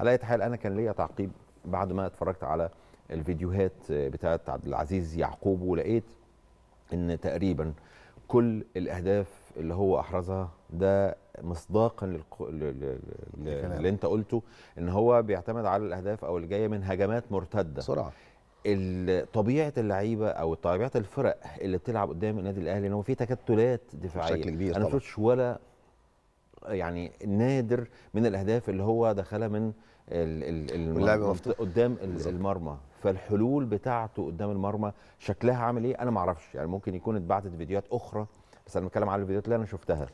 على اي حال انا كان ليا تعقيب بعد ما اتفرجت على الفيديوهات آه، بتاعه عبد العزيز يعقوب ولقيت ان تقريبا كل الاهداف اللي هو احرزها ده مصداقا اللي انت قلته ان هو بيعتمد على الاهداف او اللي جايه من هجمات مرتده بسرعه طبيعه اللعيبه او طبيعه الفرق اللي بتلعب قدام النادي الاهلي ان هو في تكتلات دفاعيه بشكل كبير انا ما شفتش ولا يعني نادر من الاهداف اللي هو دخلها من اللاعب قدام المرمى فالحلول بتاعته قدام المرمى شكلها عامل ايه انا ما اعرفش يعني ممكن يكون اتبعتت فيديوهات اخرى بس انا بتكلم على الفيديوهات اللي انا شفتها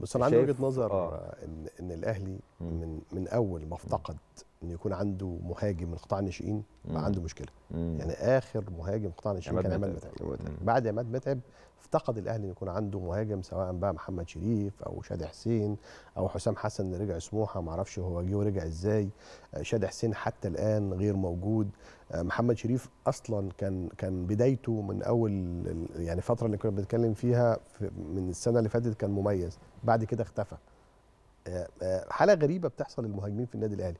بس انا عندي وجهه نظر آه. ان ان الاهلي من من اول ما افتقد ان يكون عنده مهاجم من قطاع الناشئين بقى عنده مشكله مم. يعني اخر مهاجم قطاع الناشئين كان عماد متعب بعد عماد متعب افتقد الاهلي ان يكون عنده مهاجم سواء بقى محمد شريف او شادي حسين او حسام حسن اللي رجع سموحه ما اعرفش هو جه ورجع ازاي آه، شادي حسين حتى الان غير موجود آه، محمد شريف اصلا كان كان بدايته من اول يعني الفتره اللي كنا بنتكلم فيها من السنه اللي فاتت كان مميز بعد كده اختفى حاله غريبه بتحصل للمهاجمين في النادي الاهلي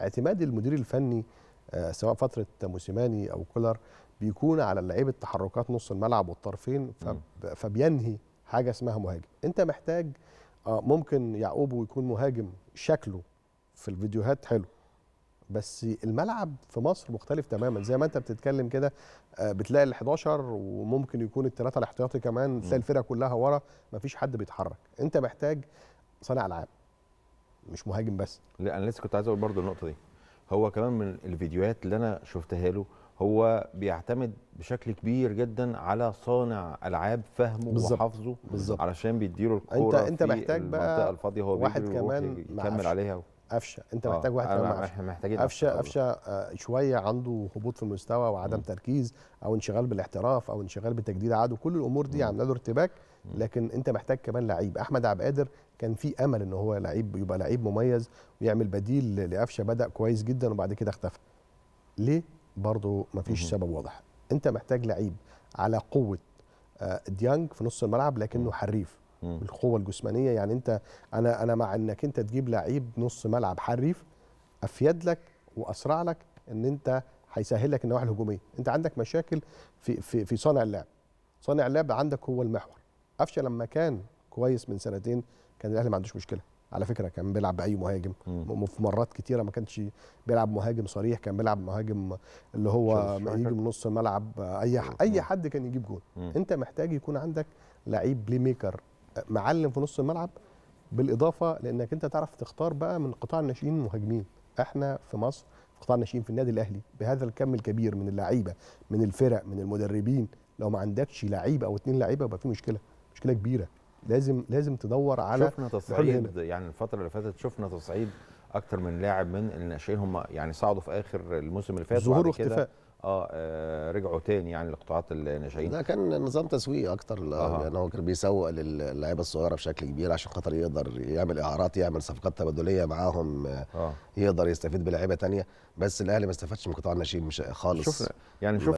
اعتماد المدير الفني آه، سواء فتره موسيماني او كولر بيكون على لعيبه تحركات نص الملعب والطرفين فبينهي حاجه اسمها مهاجم انت محتاج آه، ممكن يعقوب يكون مهاجم شكله في الفيديوهات حلو بس الملعب في مصر مختلف تماما زي ما انت بتتكلم كده آه، بتلاقي ال11 وممكن يكون الثلاثه الاحتياطي كمان تلاقي الفرقه كلها ورا مفيش حد بيتحرك انت محتاج صانع العاب مش مهاجم بس لا انا لسه كنت عايز اقول برضو النقطه دي هو كمان من الفيديوهات اللي انا شفتها له هو بيعتمد بشكل كبير جدا على صانع العاب فهمه بالزبط. وحفظه بالزبط. علشان بيديله الكوره انت انت محتاج بقى الفاضيه هو واحد كمان يكمل عليها قفشه انت آه، محتاج واحد كمان محتاجين قفشه قفشه آه، شويه عنده هبوط في المستوى وعدم م. تركيز او انشغال بالاحتراف او انشغال بتجديد عقده كل الامور دي عامله له ارتباك لكن انت محتاج كمان لعيب احمد عبد القادر كان في امل ان هو لعيب يبقى لعيب مميز ويعمل بديل لقفشه بدا كويس جدا وبعد كده اختفى ليه برضه مفيش فيش سبب واضح انت محتاج لعيب على قوه آه، ديانج في نص الملعب لكنه حريف بالقوه الجسمانيه يعني انت انا انا مع انك انت تجيب لعيب نص ملعب حريف افيد لك واسرع لك ان انت هيسهل لك النواحي الهجوميه انت عندك مشاكل في في في صانع اللعب صانع اللعب عندك هو المحور قفشه لما كان كويس من سنتين كان الاهلي ما عندوش مشكله على فكره كان بيلعب باي مهاجم مم. في مرات كتيره ما كانش بيلعب مهاجم صريح كان بيلعب مهاجم اللي هو يجي من نص الملعب اي اي حد كان يجيب جول انت محتاج يكون عندك لعيب بلي ميكر معلم في نص الملعب بالاضافه لانك انت تعرف تختار بقى من قطاع الناشئين مهاجمين احنا في مصر في قطاع الناشئين في النادي الاهلي بهذا الكم الكبير من اللعيبه من الفرق من المدربين لو ما عندكش لعيبه او اتنين لعيبه يبقى في مشكله مشكله كبيره لازم لازم تدور على شفنا تصعيد يعني الفتره اللي فاتت شفنا تصعيد اكتر من لاعب من الناشئين هم يعني صعدوا في اخر الموسم اللي فات ظهور واختفاء آه،, اه رجعوا تاني يعني لقطاعات الناشئين ده كان نظام تسويق اكتر آه. لان هو كان بيسوق للعيبه الصغيره بشكل كبير عشان خاطر يقدر يعمل اعارات يعمل صفقات تبادليه معاهم آه. يقدر يستفيد بلعيبه تانية بس الاهلي ما استفادش من قطاع الناشئين خالص شفنا يعني شفنا